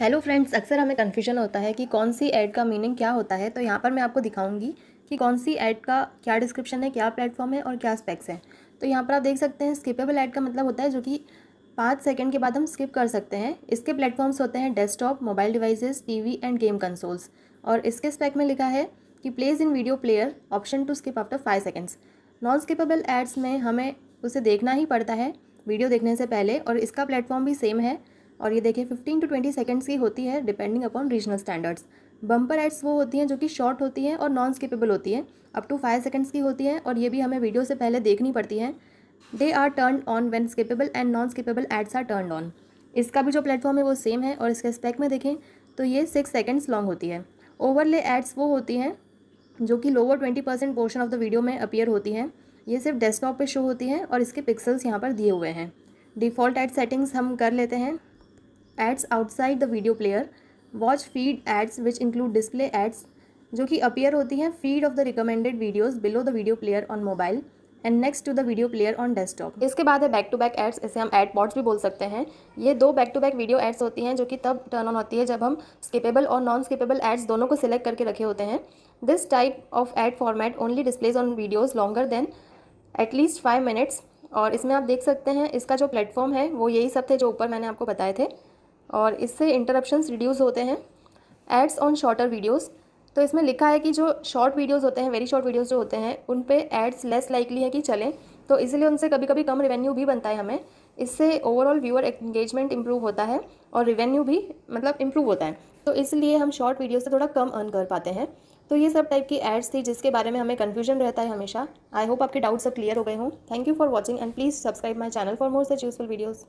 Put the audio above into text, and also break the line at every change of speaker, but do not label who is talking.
hello friends अक्सर हमें confusion होता है कि कौन सी ऐड का मीनिंग क्या होता है तो यहाँ पर मैं आपको दिखाऊंगी कि कौन सी ऐड का क्या डिस्क्रिप्शन है क्या प्लेटफॉर्म है और क्या स्पेक्स हैं तो यहाँ पर आप देख सकते हैं स्किपेबल ऐड का मतलब होता है जो कि पाँच सेकंड के बाद हम स्किप कर सकते हैं इसके प्लेटफॉर्म्स होते हैं desktop mobile devices TV and game consoles और इसके स्पेक में लिखा है कि plays in video player option to skip after five seconds non skippable ads में हमें उसे देखना ही पड़ता है वीडियो देखने से पहले और इसका प्लेटफॉर्म भी सेम है और ये देखिए फिफ्टीन टू ट्वेंटी सेकेंड्स की होती है depending upon regional standards bumper ads वो होती हैं जो कि शॉर्ट होती हैं और नॉन स्केपेबल होती हैं अप टू फाइव सेकेंड्स की होती हैं और ये भी हमें वीडियो से पहले देखनी पड़ती हैं they are turn on when skippable and non skippable ads are turn on इसका भी जो प्लेटफॉर्म है वो सेम है और इसके स्पेक में देखें तो ये सिक्स सेकेंड्स लॉन्ग होती है ओवरले एड्स वो होती हैं जो कि lower twenty percent portion of the video में अपीयर होती हैं ये सिर्फ डेस्कटॉप पे शो होती हैं और इसके पिक्सल्स यहाँ पर दिए हुए हैं डिफ़ॉल्ट एड सेटिंग्स हम कर लेते हैं ads outside the video player watch feed ads which include display ads जो कि अपीयर होती हैं feed of the recommended videos below the video player on mobile and next to the video player on desktop इसके बाद है back to back ads इसे हम add pots भी बोल सकते हैं ये दो back to back video ads होती हैं जो कि तब टर्न ऑन होती है जब हम स्किपेबल और नॉन स्किपेबल एड्स दोनों को सिलेक्ट करके रखे होते हैं this type of ad format only displays on videos longer than at least five minutes और इसमें आप देख सकते हैं इसका जो प्लेटफॉर्म है वो यही सब थे जो ऊपर मैंने आपको बताए थे और इससे इंटरप्शंस रिड्यूस होते हैं एड्स ऑन शॉर्टर वीडियोज़ तो इसमें लिखा है कि जो शॉर्ट वीडियोस होते हैं वेरी शॉर्ट वीडियोस जो होते हैं उन पे एड्स लेस लाइकली है कि चलें तो इसलिए उनसे कभी कभी कम रेवेन्यू भी बनता है हमें इससे ओवरऑल व्यूअर एंगेजमेंट इंप्रूव होता है और रेवेन्यू भी मतलब इम्प्रूव होता है तो इसलिए हम शॉर्ट वीडियो से थोड़ा कम अर्न कर पाते हैं तो ये सब टाइप की एड्स थी जिसके बारे में हमें कन्फ्यूजन रहता है हमेशा आई होप आपके डाउट्स सब क्लियर हो गए हों thank you for watching and please subscribe my channel for more such useful videos